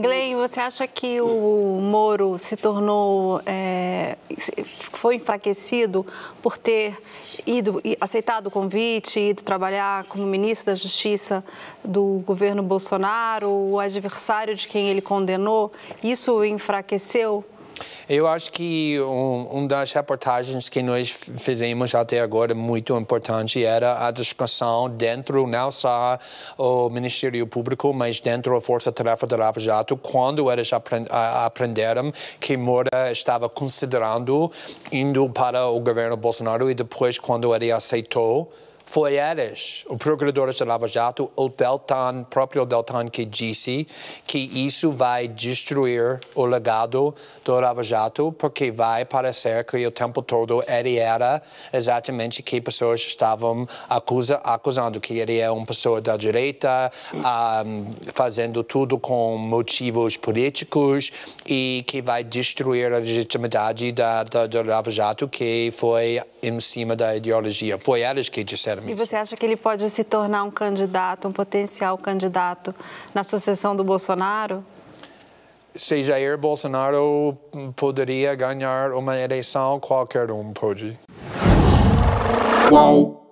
Glenn, você acha que o Moro se tornou, é, foi enfraquecido por ter ido, aceitado o convite, ido trabalhar como ministro da Justiça do governo Bolsonaro, o adversário de quem ele condenou? Isso enfraqueceu eu acho que um, um, das reportagens que nós fizemos até agora muito importante era a discussão dentro, não só o Ministério Público, mas dentro da Força Tarefa da Lava Jato, quando eles aprend aprenderam que Moura estava considerando indo para o governo Bolsonaro e depois quando ele aceitou foi eles, os procurador de Lava Jato, o Deltan, próprio Deltan, que disse que isso vai destruir o legado do Lava Jato, porque vai parecer que o tempo todo ele era exatamente que pessoas estavam acusa, acusando, que ele é uma pessoa da direita, um, ah, fazendo tudo com motivos políticos e que vai destruir a legitimidade da, da, do Lava Jato, que foi em cima da ideologia. Foi eles que disseram necessariamente. E você acha que ele pode se tornar um candidato, um potencial candidato na sucessão do Bolsonaro? Se Jair Bolsonaro poderia ganhar uma eleição, qualquer um pode. Qual